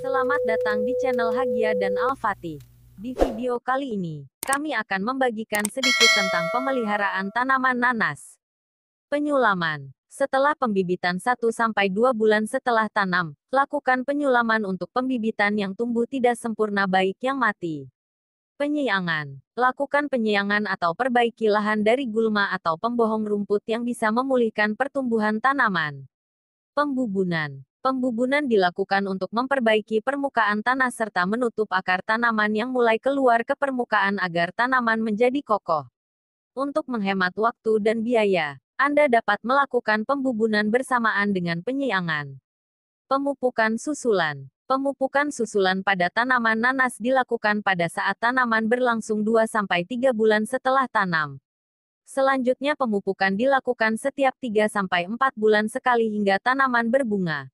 Selamat datang di channel Hagia dan Al-Fatih. Di video kali ini, kami akan membagikan sedikit tentang pemeliharaan tanaman nanas. Penyulaman Setelah pembibitan 1-2 bulan setelah tanam, lakukan penyulaman untuk pembibitan yang tumbuh tidak sempurna baik yang mati. Penyiangan Lakukan penyiangan atau perbaiki lahan dari gulma atau pembohong rumput yang bisa memulihkan pertumbuhan tanaman. Pembubunan Pembubunan dilakukan untuk memperbaiki permukaan tanah serta menutup akar tanaman yang mulai keluar ke permukaan agar tanaman menjadi kokoh. Untuk menghemat waktu dan biaya, Anda dapat melakukan pembubunan bersamaan dengan penyiangan. Pemupukan susulan. Pemupukan susulan pada tanaman nanas dilakukan pada saat tanaman berlangsung 2-3 bulan setelah tanam. Selanjutnya pemupukan dilakukan setiap 3-4 bulan sekali hingga tanaman berbunga.